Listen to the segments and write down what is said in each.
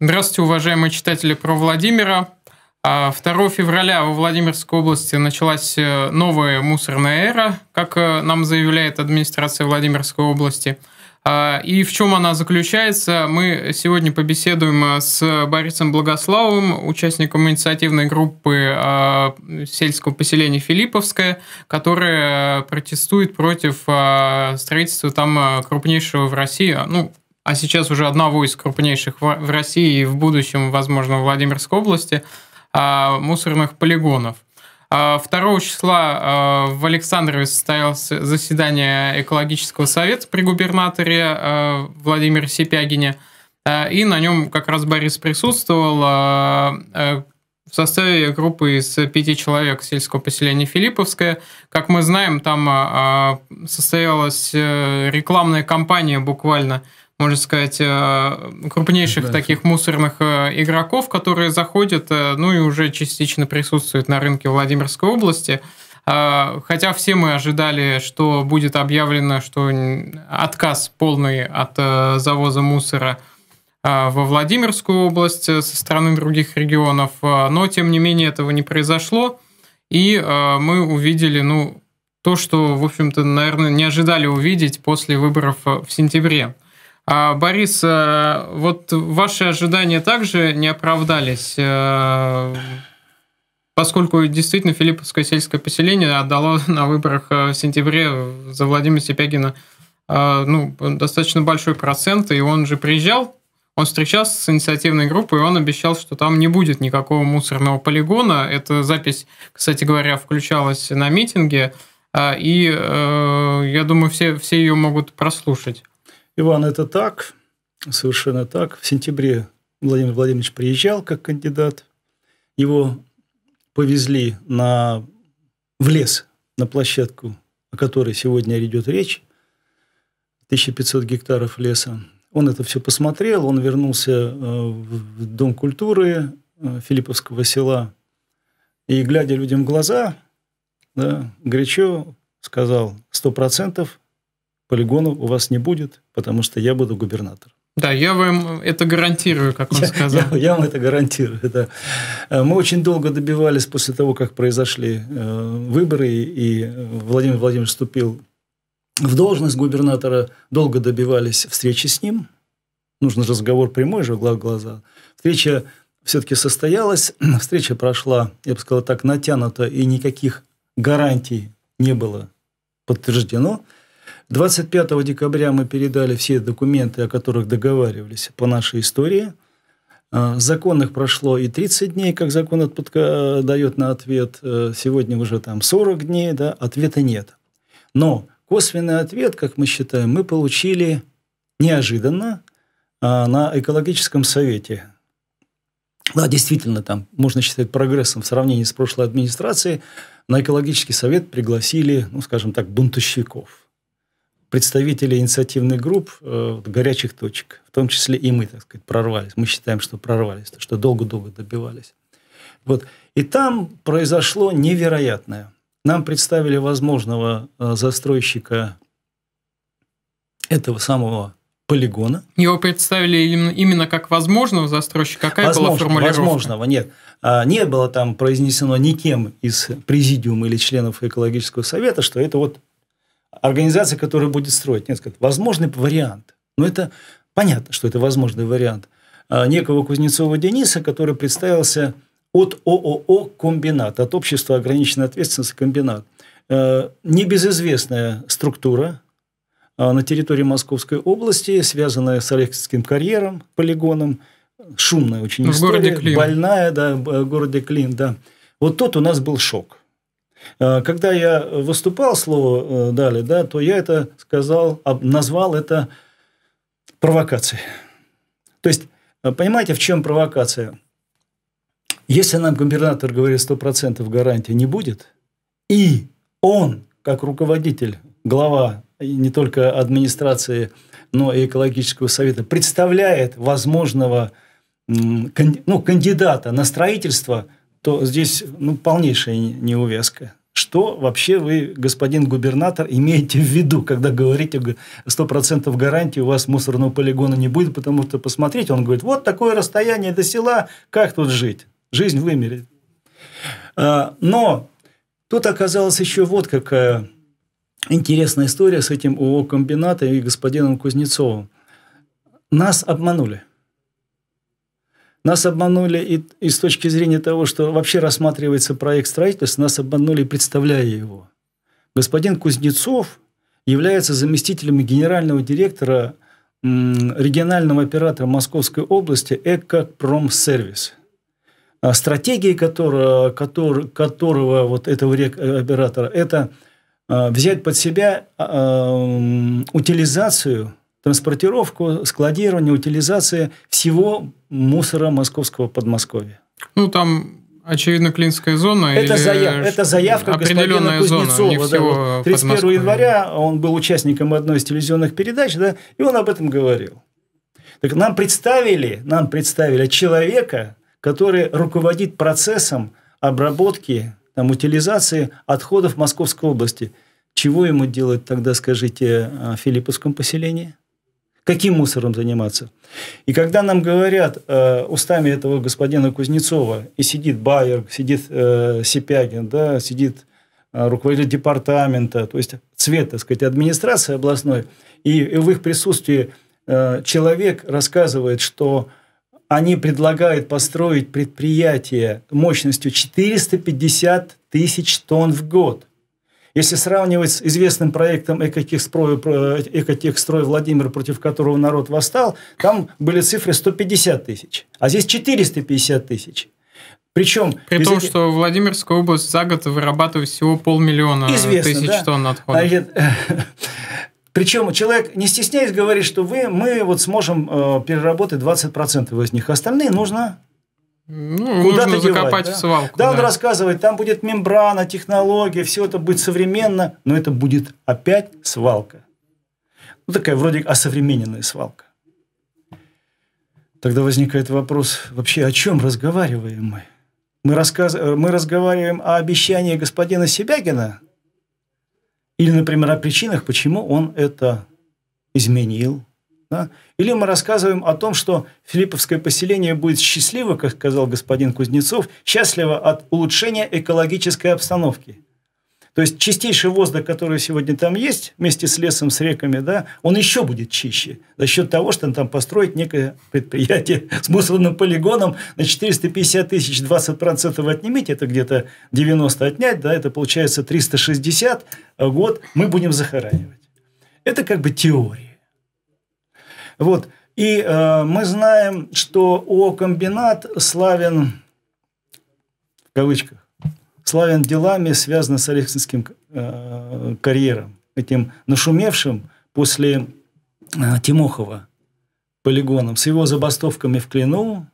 Здравствуйте, уважаемые читатели про Владимира. 2 а, февраля во Владимирской области началась э, новая мусорная эра, как э, нам заявляет администрация Владимирской области. А, и в чем она заключается, мы сегодня побеседуем э, с Борисом Благославовым, участником инициативной группы а, сельского поселения Филипповское, которая протестует против строительства там крупнейшего в России, ну, а сейчас уже одного из крупнейших в России и в будущем, возможно, в Владимирской области, а, мусорных полигонов. 2 а, числа а, в Александрове состоялось заседание экологического совета при губернаторе Владимире Сипягине, и на нем как раз Борис присутствовал в составе группы из пяти человек сельского поселения Филипповское. Как мы знаем, там состоялась э, рекламная кампания буквально – можно сказать, э, крупнейших да. таких мусорных э, игроков, которые заходят, э, ну и уже частично присутствуют на рынке Владимирской области. А, хотя все мы ожидали, что будет объявлено, что отказ полный от завоза мусора а, во Владимирскую область со стороны других регионов, а, но тем не менее этого не произошло, и мы увидели, ну, то, что, в общем-то, наверное, не ожидали увидеть после выборов в сентябре. А, Борис, э, вот ваши ожидания также не оправдались, э, поскольку действительно Филипповское сельское поселение отдало на выборах э, в сентябре за Владимира Сипягина ну, достаточно большой процент, и он же приезжал, он встречался с инициативной группой, и он обещал, что там не будет никакого мусорного полигона. Эта запись, кстати говоря, включалась на митинге, и я думаю, все, все ее могут прослушать. Иван, это так, совершенно так. В сентябре Владимир Владимирович приезжал как кандидат. Его повезли на, в лес, на площадку, о которой сегодня идет речь, 1500 гектаров леса. Он это все посмотрел, он вернулся э, в Дом культуры э, Филипповского села и, глядя людям в глаза, да, горячо сказал, сто процентов полигонов у вас не будет, потому что я буду губернатором. Да, я вам это гарантирую, как он я, сказал. Я, я вам это гарантирую, да. Э, мы очень долго добивались после того, как произошли э, выборы, и Владимир Владимирович вступил в должность губернатора, долго добивались встречи с ним. Нужен разговор прямой же, глаз в глаза. Встреча все-таки состоялась. Встреча прошла, я бы сказал так, натянута, и никаких гарантий не было подтверждено. 25 декабря мы передали все документы, о которых договаривались по нашей истории. А, Законных прошло и 30 дней, как закон отпадка, э, дает на ответ. Э, сегодня уже там 40 дней, да, ответа нет. Но косвенный ответ, как мы считаем, мы получили неожиданно а, на экологическом совете. Да, действительно, там можно считать прогрессом в сравнении с прошлой администрацией. На экологический совет пригласили, ну, скажем так, бунтовщиков представители инициативных групп э, горячих точек, в том числе и мы, так сказать, прорвались. Мы считаем, что прорвались, что долго-долго добивались. Вот. И там произошло невероятное. Нам представили возможного э, застройщика этого самого полигона. Его представили именно как возможного застройщика? Какая Возможно, была формулировка? Возможного, нет. А, не было там произнесено никем из президиума или членов экологического совета, что это вот организация, которая будет строить несколько. Возможный вариант. Но это понятно, что это возможный вариант. А, некого Кузнецова Дениса, который представился от ООО «Комбинат», от общества ограниченной ответственности «Комбинат». Э, небезызвестная структура а, на территории Московской области, связанная с Олегским карьером, полигоном, шумная очень в городе Клин. больная, да, в э, городе Клин, да. Вот тот у нас был шок – Э, когда я выступал, слово э, дали, да, то я это сказал, назвал это провокацией. То есть, э, понимаете, в чем провокация? Если нам губернатор говорит, 100% гарантии не будет, и он, как руководитель, глава не только администрации, но и экологического совета, представляет возможного ну, кандидата на строительство – то здесь ну, полнейшая неувязка. Что вообще вы, господин губернатор, имеете в виду, когда говорите 100% гарантии у вас мусорного полигона не будет, потому что, посмотрите, он говорит, вот такое расстояние до села, как тут жить? Жизнь вымерет. А, но тут оказалась еще вот какая интересная история с этим ооо комбината и господином Кузнецовым. Нас обманули – нас обманули и, и с точки зрения того, что вообще рассматривается проект строительства, нас обманули, представляя его. Господин Кузнецов является заместителем генерального директора регионального оператора Московской области «Экопромсервис», а стратегией которого, который, которого вот этого э, оператора – это э, взять под себя а, утилизацию – транспортировку, складирование, утилизация всего мусора московского Подмосковья. Ну, там Очевидно, клинская зона. Это, или... заяв... это заявка господина Кузнецова. да, вот 31 января он был участником одной из телевизионных передач, да, и он об этом говорил. Так нам представили, нам представили человека, который руководит процессом обработки, там, утилизации отходов Московской области. Чего ему делать тогда, скажите, в а, Филипповском поселении? каким мусором заниматься. И когда нам говорят э, устами этого господина Кузнецова, и сидит Байер, сидит э, Сипягин, да, сидит э, руководитель департамента, то есть цвет, так сказать, администрации областной, и, и в их присутствии э, человек рассказывает, что они предлагают построить предприятие мощностью 450 тысяч тонн в год – если сравнивать с известным проектом «Экотехстрой», э, «Экотехстрой Владимир», против которого народ восстал, там были цифры 150 тысяч, а здесь 450 тысяч. Причем при том, этих... что Владимирская область за год вырабатывает всего полмиллиона Известно, тысяч да? тонн отходов. А Причем человек, не стесняясь, говорит, что вы, мы вот сможем э, переработать 20% из них. Остальные нужно ну, Куда-то нужно закопать девать, в свалку. Да, да, он рассказывает, там будет мембрана, технология, все это будет современно, но это будет опять свалка. Ну, такая вроде осовремененная свалка. Тогда возникает вопрос, вообще о чем разговариваем мы? Мы, рассказ... Э, мы разговариваем о обещании господина Себягина или, например, о причинах, почему он это изменил, да? Или мы рассказываем о том, что Филипповское поселение будет счастливо, как сказал господин Кузнецов, счастливо от улучшения экологической обстановки. То есть чистейший воздух, который сегодня там есть, вместе с лесом, с реками, да, он еще будет чище за счет того, что там построить некое предприятие с мусорным полигоном на 450 тысяч 20% отнимите, это где-то 90 отнять, да, это получается 360 а год мы будем захоранивать. Это как бы теория. Вот. И э, мы знаем, что ООО-комбинат славен, в кавычках, славен делами, связанными с Олексинским э, карьером, этим нашумевшим после э, Тимохова полигоном, с его забастовками в Клину,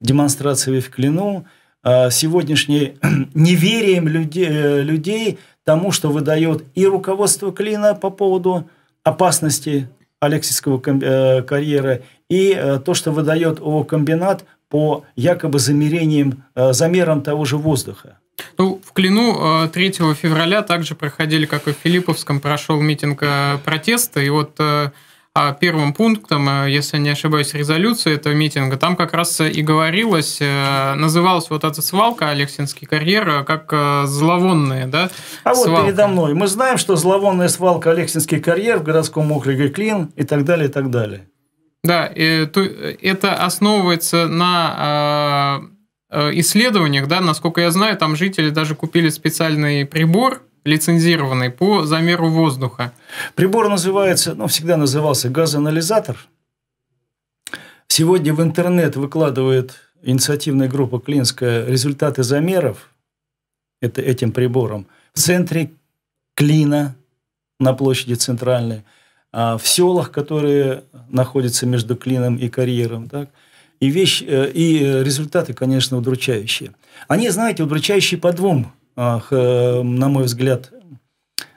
демонстрациями в Клину, э, сегодняшней неверием людей, э, людей тому, что выдает и руководство Клина по поводу опасности Алексийского карьера, э, и э, то, что выдает ООО-комбинат по якобы замерениям, э, замерам того же воздуха. Ну, в Клину 3 февраля также проходили, как и в Филипповском, прошел митинг протеста, и вот а первым пунктом, э, если не ошибаюсь, резолюции этого митинга, там как раз и говорилось, э, называлась вот эта свалка Алексинский карьер э, как зловонная, да? А свалка. вот передо мной. Мы знаем, что зловонная свалка Алексинский карьер в городском округе Клин и так далее, и так далее. Да, это основывается на исследованиях, да, насколько я знаю, там жители даже купили специальный прибор, лицензированный по замеру воздуха. Прибор называется, ну, всегда назывался газоанализатор. Сегодня в интернет выкладывает инициативная группа Клинская результаты замеров это этим прибором. В центре Клина на площади центральной, а, в селах, которые находятся между Клином и карьером. Так? И, вещь, э, и результаты, конечно, удручающие. Они, знаете, удручающие по двум Эм, на мой взгляд,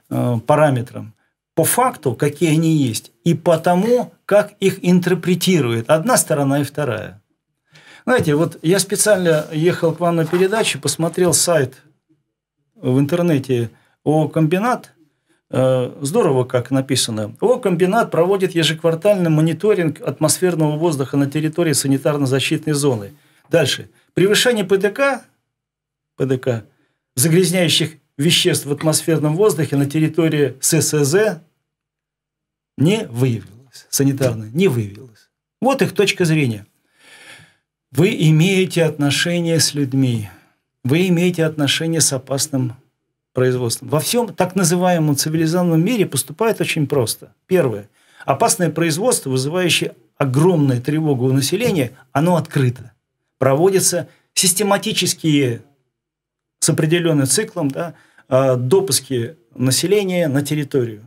э, параметрам по факту, какие они есть, и по тому, как их интерпретирует одна сторона и вторая. Знаете, вот я специально ехал к вам на передачу, посмотрел сайт в интернете о комбинат. Э, здорово, как написано. О комбинат проводит ежеквартальный мониторинг атмосферного воздуха на территории санитарно-защитной зоны. Дальше. Превышение ПДК, ПДК – загрязняющих веществ в атмосферном воздухе на территории ССЗ не выявилось, санитарно не выявилось. Вот их точка зрения. Вы имеете отношение с людьми, вы имеете отношение с опасным производством. Во всем так называемом цивилизованном мире поступает очень просто. Первое. Опасное производство, вызывающее огромную тревогу у населения, оно открыто. Проводятся систематические с определенным циклом да, а, допуски населения на территорию.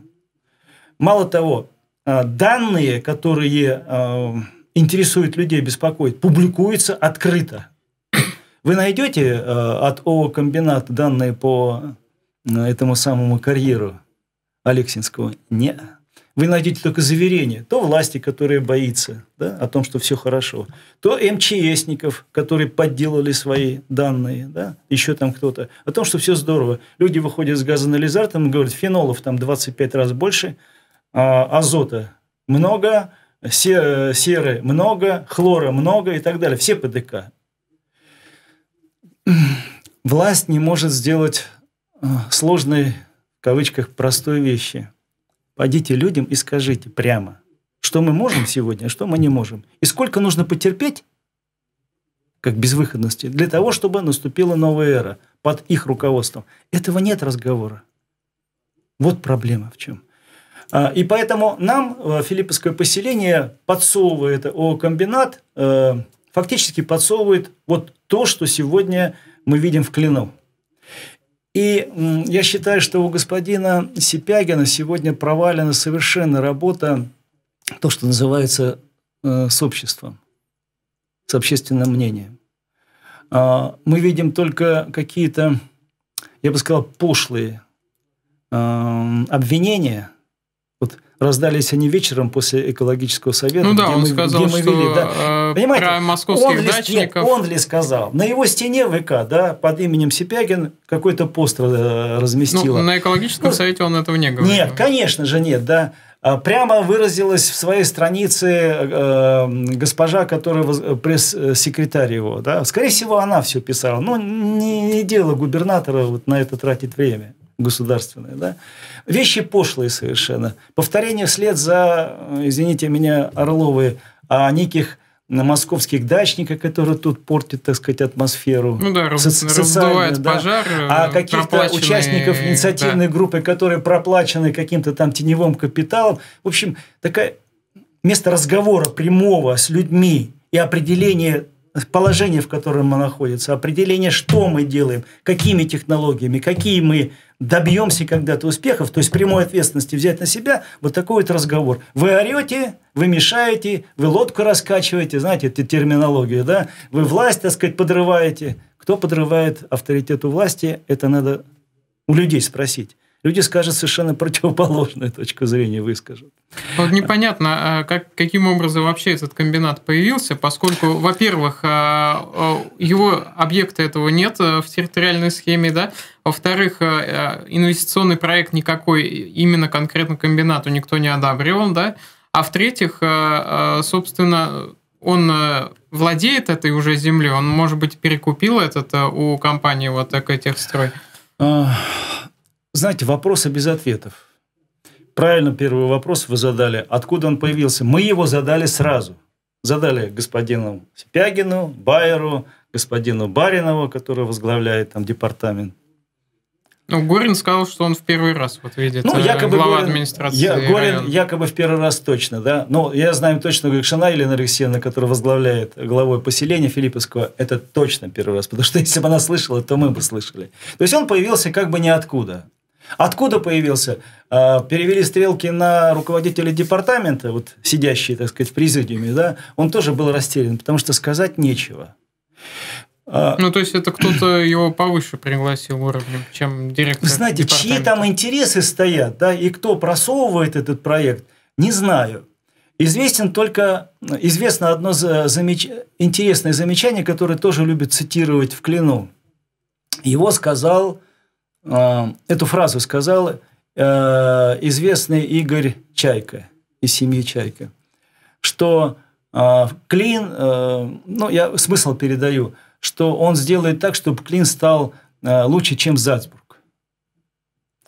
Мало того, а, данные, которые а, интересуют людей, беспокоят, публикуются открыто. Вы найдете от ООО «Комбинат» данные по этому самому карьеру Алексинского? Нет вы найдете только заверения то власти, которые боится да, о том, что все хорошо, то МЧСников, которые подделали свои данные, да, еще там кто-то, о том, что все здорово. Люди выходят с газоанализатором и говорят, фенолов там 25 раз больше, а азота много, серы много, хлора много и так далее. Все ПДК. Власть не может сделать а, сложной в кавычках, простой вещи – Пойдите людям и скажите прямо, что мы можем сегодня, а что мы не можем. И сколько нужно потерпеть, как безвыходности, для того, чтобы наступила новая эра под их руководством. Этого нет разговора. Вот проблема в чем. А, и поэтому нам э, филипповское поселение подсовывает э, ООО-комбинат, э, фактически подсовывает вот то, что сегодня мы видим в Клину. И я считаю, что у господина Сипягина сегодня провалена совершенно работа, то, что называется э, с обществом, с общественным мнением. Э, мы видим только какие-то, я бы сказал, пошлые э, обвинения – раздались они вечером после экологического совета, ну, да, где, он мы, сказал, где мы что вели. Да. Э, Понимаете, про московских он ли, Нет, он ли сказал? На его стене ВК да, под именем Сипягин какой-то пост э, разместил. Ну, на экологическом ну, совете он этого не говорил. Нет, конечно же нет, да а прямо выразилась в своей странице э, госпожа, которая э, пресс-секретарь его. Да? Скорее всего, она все писала. Но не, не дело губернатора вот на это тратить время государственная, Да? Вещи пошлые совершенно. Повторение вслед за, э, извините меня, Орловы, о а неких на московских дачниках, которые тут портят, так сказать, атмосферу. Ну да, со- социальную, да. пожар. Э, а каких-то участников инициативной да. группы, которые проплачены каким-то там теневым капиталом. В общем, такая место разговора прямого с людьми и определение положения, в котором мы находимся, определение, что мы делаем, какими технологиями, какие мы добьемся когда-то успехов, то есть прямой ответственности взять на себя вот такой вот разговор. Вы орете, вы мешаете, вы лодку раскачиваете, знаете, это терминология, да? Вы власть, так сказать, подрываете. Кто подрывает авторитет у власти, это надо у людей спросить люди скажут совершенно противоположную точку зрения выскажут. Вот непонятно, а, как, каким образом вообще этот комбинат появился, поскольку, во-первых, а, а, его объекта этого нет э, в территориальной схеме, да, во-вторых, э, э, инвестиционный проект никакой именно конкретно комбинату никто не одобрил, да, а в-третьих, собственно, он владеет этой уже землей, он, может быть, перекупил этот у компании вот такой техстрой. Знаете, вопросы без ответов. Правильно первый вопрос вы задали. Откуда он появился? Мы его задали сразу. Задали господину Пягину, Байеру, господину Баринову, который возглавляет там департамент. Ну, Горин сказал, что он в первый раз вот видит ну, э, якобы глава Горин, администрации. Я, Горин якобы в первый раз точно, да. Но ну, я знаю точно как Гришина Елена Алексеевна, которая возглавляет главой поселения Филипповского, это точно первый раз, потому что если бы она слышала, то мы бы слышали. То есть он появился как бы ниоткуда. Откуда появился? А, перевели стрелки на руководителя департамента, вот сидящие, так сказать, в президиуме, да, он тоже был растерян, потому что сказать нечего. А, ну, то есть, это кто-то его повыше пригласил уровнем, чем директор Вы знаете, чьи там интересы стоят, да, и кто просовывает этот проект, не знаю. Известен только, известно одно замеч... интересное замечание, которое тоже любят цитировать в Клину. Его сказал а, эту фразу сказал э, известный Игорь Чайка из семьи Чайка, что а, клин, э, ну, я смысл передаю, что он сделает так, чтобы клин стал э, лучше, чем Зальцбург.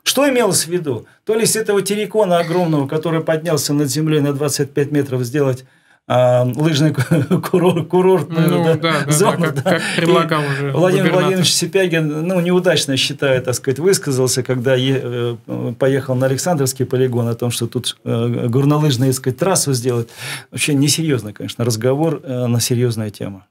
Что имелось в виду? То ли с этого террикона огромного, который поднялся над землей на 25 метров, сделать а, лыжный курорт, курортную ну, э, да, да, зону. Да, как, да. как предлагал и уже Владимир Владимирович Сипягин ну, неудачно, считаю, так сказать, высказался, когда е- э, поехал на Александровский полигон о том, что тут э, горнолыжные, так сказать, трассу сделать. Вообще несерьезный, конечно, разговор на серьезная тема.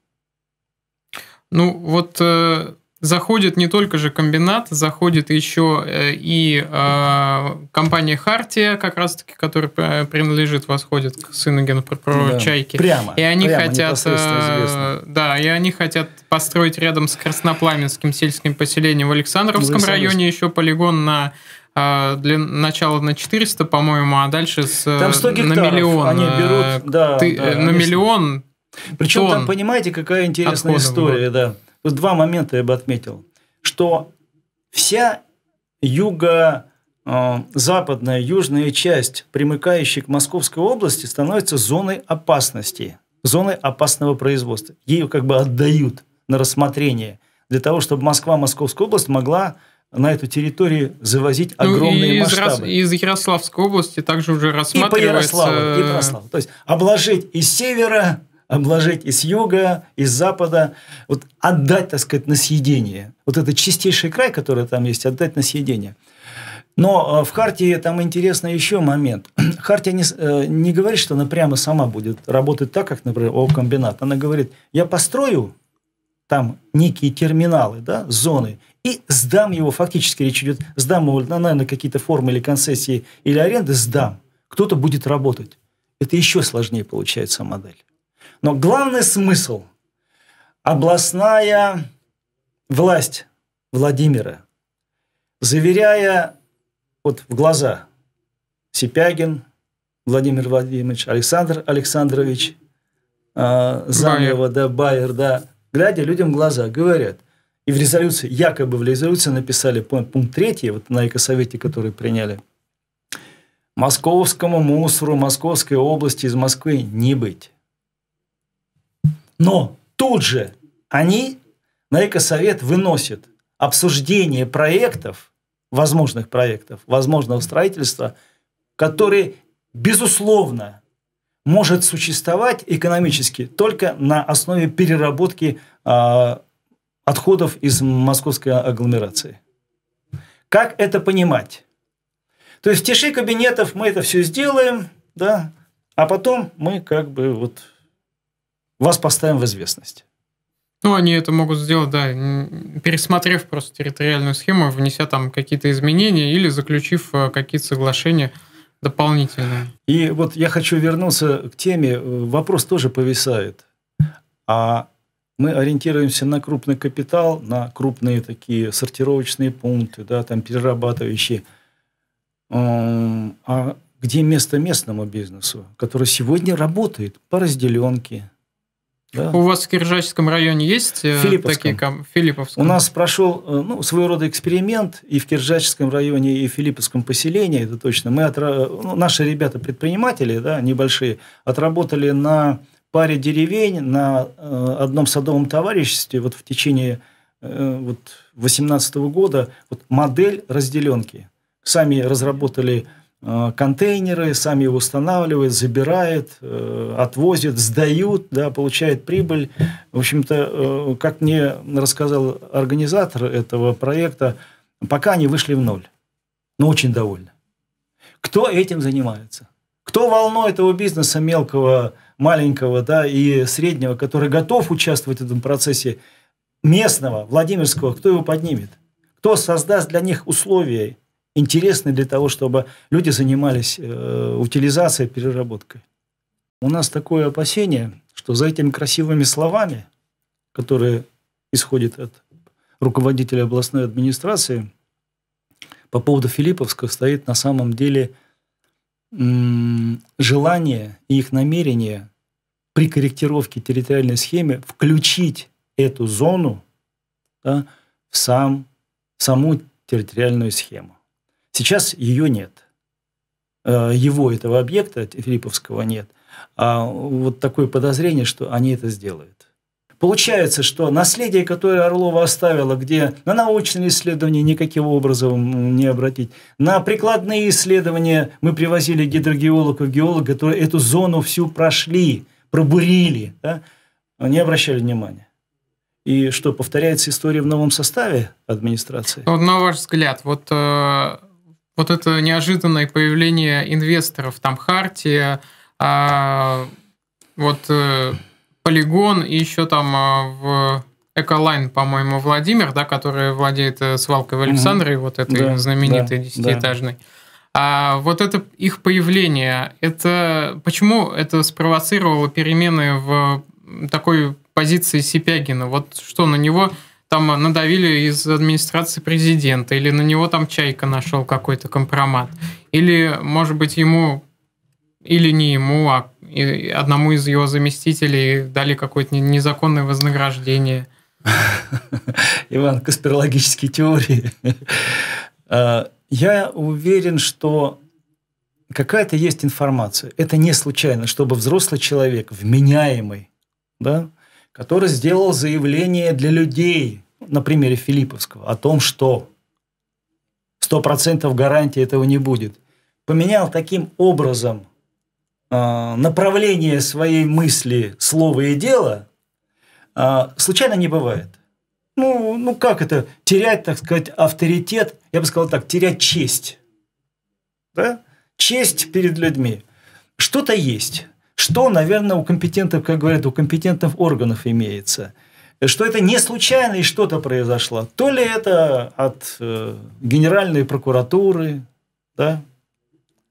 Ну, вот э, заходит не только же комбинат, заходит еще э, и э, компания Хартия, как раз таки, которая э, принадлежит, восходит к сыну генпрокурора да. Чайки. Прямо. И они прямо, хотят, э, да, и они хотят построить рядом с Краснопламенским сельским поселением в Александровском, в Александровском. районе еще полигон на э, для начала на 400, по-моему, а дальше с, там 100 на миллион. Они берут, да, ты, да, на конечно. миллион. Причем там, понимаете, какая интересная отходов, история, да. да. Тут два момента я бы отметил, что вся юго э, западная южная часть, примыкающая к Московской области, становится зоной опасности, зоной опасного производства. Ее как бы отдают на рассмотрение для того, чтобы Москва, Московская область могла на эту территорию завозить ну, огромные и масштабы. Из, из Ярославской области также уже рассматривается... И по Ярославу, и Ярославу. То есть обложить из севера обложить из с юга, и запада, вот отдать, так сказать, на съедение. Вот этот чистейший край, который там есть, отдать на съедение. Но э, в Хартии там интересно еще момент. Хартия не, э, не говорит, что она прямо сама будет работать так, как, например, ОКомбинат. Она говорит, я построю там некие терминалы, да, зоны, и сдам его, фактически речь идет, сдам его, наверное, какие-то формы или концессии, или аренды, сдам. Кто-то будет работать. Это еще сложнее получается модель. Но главный смысл – областная власть Владимира, заверяя вот в глаза Сипягин Владимир Владимирович, Александр Александрович э, а, Замева, да, Байер, да, глядя людям в глаза, говорят – и в резолюции, якобы в резолюции написали пункт, третий вот на экосовете, который приняли. Московскому мусору Московской области из Москвы не быть. Но тут же они на экосовет выносят обсуждение проектов, возможных проектов, возможного строительства, которые, безусловно, может существовать экономически только на основе переработки э, отходов из московской агломерации. Как это понимать? То есть в тиши кабинетов мы это все сделаем, да, а потом мы как бы вот вас поставим в известность. Ну, они это могут сделать, да, пересмотрев просто территориальную схему, внеся там какие-то изменения или заключив э, какие-то соглашения дополнительные. И вот я хочу вернуться к теме. Вопрос тоже повисает. А мы ориентируемся на крупный капитал, на крупные такие сортировочные пункты, да, там перерабатывающие. А где место местному бизнесу, который сегодня работает по разделенке, да. У вас в Киржачском районе есть э, такие ком... Филипповском? У нас прошел э, ну, своего рода эксперимент и в Киржачском районе, и в Филипповском поселении, это точно. Мы отра... ну, наши ребята-предприниматели, да, небольшие, отработали на паре деревень, на э, одном садовом товариществе вот в течение вот 18 года вот модель разделенки. Сами разработали Э, контейнеры, сами его устанавливают, забирают, э, отвозят, сдают, да, получают прибыль. В общем-то, э, как мне рассказал организатор этого проекта, пока они вышли в ноль, но очень довольны. Кто этим занимается? Кто волной этого бизнеса мелкого, маленького да, и среднего, который готов участвовать в этом процессе местного, Владимирского, кто его поднимет? Кто создаст для них условия, интересны для того, чтобы люди занимались э, утилизацией, переработкой. У нас такое опасение, что за этими красивыми словами, которые исходят от руководителя областной администрации, по поводу Филипповска стоит на самом деле желание и их намерение при корректировке территориальной схемы включить эту зону да, в, сам, в саму территориальную схему. Сейчас ее нет. Э, его, этого объекта Филипповского, нет. А вот такое подозрение, что они это сделают. Получается, что наследие, которое Орлова оставила, где на научные исследования никаким образом не обратить, на прикладные исследования мы привозили гидрогеологов, геологов, которые эту зону всю прошли, пробурили, да, не обращали внимания. И что, повторяется история в новом составе администрации? Ну, на ваш взгляд, вот э, вот это неожиданное появление инвесторов, там Хартия, а, вот э, Полигон и еще там а, в Эколайн, по-моему, Владимир, да, который владеет э, свалкой в Александре, угу. вот этой да, знаменитой да, десятиэтажной. Да. А вот это их появление, это почему это спровоцировало перемены в такой позиции Сипягина? Вот что на него там надавили из администрации президента, или на него там Чайка нашел какой-то компромат, или, может быть, ему, или не ему, а одному из его заместителей дали какое-то незаконное вознаграждение. Иван, конспирологические теории. А, я уверен, что какая-то есть информация. Это не случайно, чтобы взрослый человек, вменяемый, да, который сделал заявление для людей на примере Филипповского о том, что 100% гарантии этого не будет, поменял таким образом э, направление своей мысли, слова и дела, э, случайно не бывает. Ну, ну как это? Терять, так сказать, авторитет, я бы сказал так, терять честь. Да? Честь перед людьми. Что-то есть. Что, наверное, у компетентных, как говорят, у компетентных органов имеется – что это не случайно и что-то произошло. То ли это от э, Генеральной прокуратуры, да,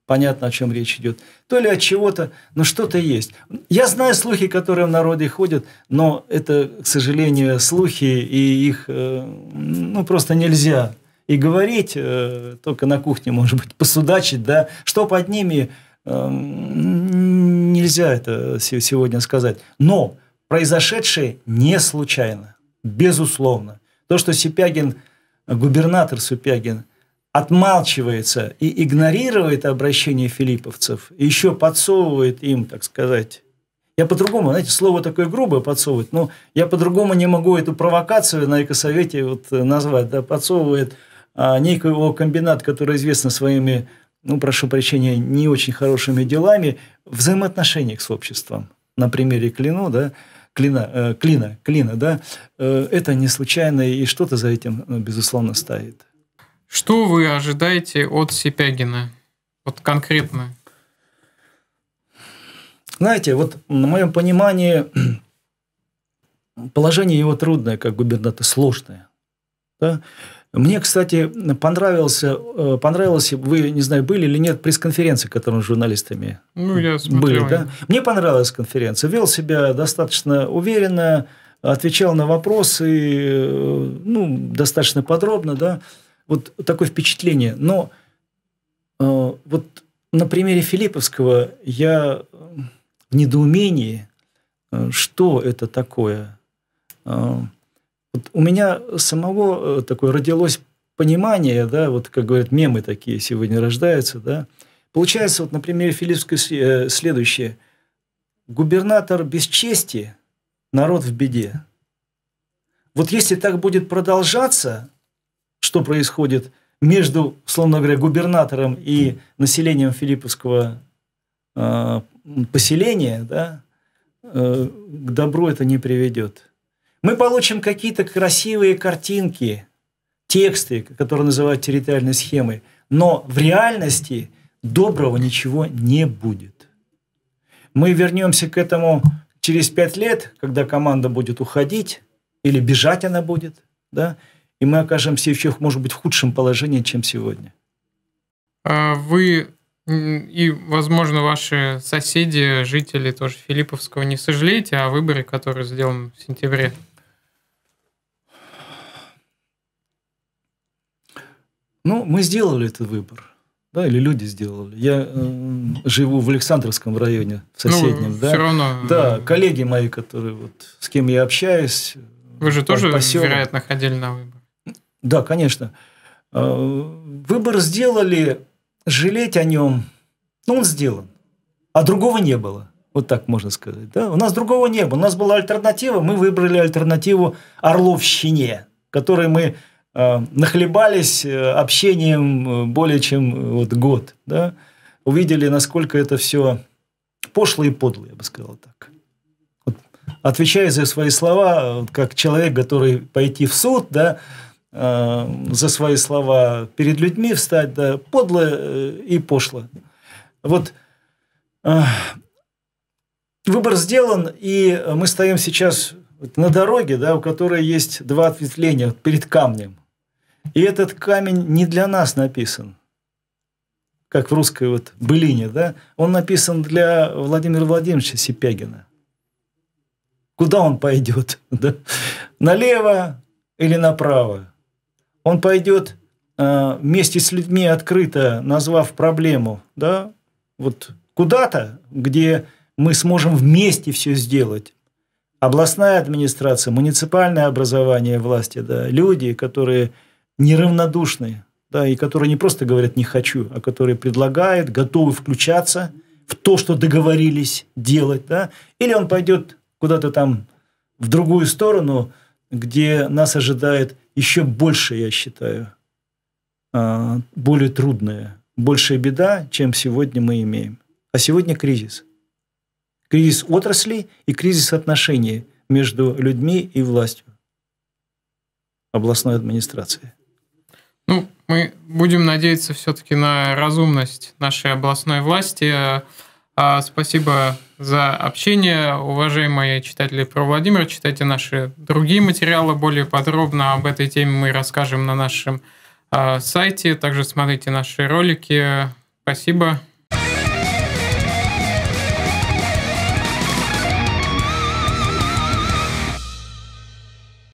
понятно, о чем речь идет, то ли от чего-то, но что-то есть. Я знаю слухи, которые в народе ходят, но это, к сожалению, слухи, и их э, ну, просто нельзя и говорить, э, только на кухне, может быть, посудачить, да, что под ними э, нельзя это э, сегодня сказать. Но произошедшее не случайно, безусловно. То, что Сипягин, губернатор Сипягин, отмалчивается и игнорирует обращение филипповцев, еще подсовывает им, так сказать, я по-другому, знаете, слово такое грубое подсовывает, но я по-другому не могу эту провокацию на экосовете вот э, назвать, да, подсовывает а, некий комбинат, который известен своими ну, прошу прощения, не очень хорошими делами взаимоотношениях с обществом. На примере Клину, да, Клина, э, Клина, Клина, да, э, это не случайно, и что-то за этим, ну, безусловно, стоит. Что вы ожидаете от Сипягина? Вот конкретно. Знаете, вот на моем понимании положение его трудное, как губернатор, сложное. Да? Мне, кстати, понравился, э, понравился вы, не знаю, были или нет, пресс-конференции, которые с журналистами ну, я смотрел. были. Да? Мне понравилась конференция. Вел себя достаточно уверенно, отвечал на вопросы, э, ну, достаточно подробно, да. Вот такое впечатление. Но э, вот на примере Филипповского я в недоумении, что это такое – вот у меня самого э, такое родилось понимание, да, вот как говорят, мемы такие сегодня рождаются, да. Получается, вот на примере Филиппской э, следующее. Губернатор без чести, народ в беде. Вот если так будет продолжаться, что происходит между, словно говоря, губернатором и населением филипповского э, поселения, да, э, к добру это не приведет. Мы получим какие-то красивые картинки, тексты, которые называют территориальной схемой, но в реальности доброго ничего не будет. Мы вернемся к этому через пять лет, когда команда будет уходить, или бежать она будет, да, и мы окажемся еще, может быть, в худшем положении, чем сегодня. А вы и, возможно, ваши соседи, жители тоже Филипповского не сожалеете о выборе, который сделан в сентябре? Ну, мы сделали этот выбор. Да, или люди сделали. Я э, живу в Александровском районе, в ну, соседнем. Ну, да? Все равно. Да, коллеги мои, которые вот, с кем я общаюсь. Вы же тоже, поселок. вероятно, ходили на выбор. Да, конечно. Э, выбор сделали, жалеть о нем, ну, он сделан. А другого не было. Вот так можно сказать. Да? У нас другого не было. У нас была альтернатива. Мы выбрали альтернативу Орловщине, которой мы Э, нахлебались э, общением э, более чем вот год, да, увидели, насколько это все пошло и подло, я бы сказал так. Вот, отвечая за свои слова, вот, как человек, который пойти в суд, да, э, за свои слова перед людьми встать, да, подло и пошло. Вот э, выбор сделан, и мы стоим сейчас на дороге, да, у которой есть два ответвления перед камнем. И этот камень не для нас написан, как в русской вот былине, да? Он написан для Владимира Владимировича Сипягина. Куда он пойдет? Да? Налево или направо? Он пойдет э, вместе с людьми открыто, назвав проблему, да? Вот куда-то, где мы сможем вместе все сделать. Областная администрация, муниципальное образование власти, да, люди, которые неравнодушные, да, и которые не просто говорят «не хочу», а которые предлагают, готовы включаться в то, что договорились делать, да, или он пойдет куда-то там в другую сторону, где нас ожидает еще больше, я считаю, а, более трудная, большая беда, чем сегодня мы имеем. А сегодня кризис. Кризис отраслей и кризис отношений между людьми и властью областной администрации. Ну, мы будем надеяться все-таки на разумность нашей областной власти. А, спасибо за общение, уважаемые читатели про Владимир. Читайте наши другие материалы более подробно. Об этой теме мы расскажем на нашем а, сайте. Также смотрите наши ролики. Спасибо.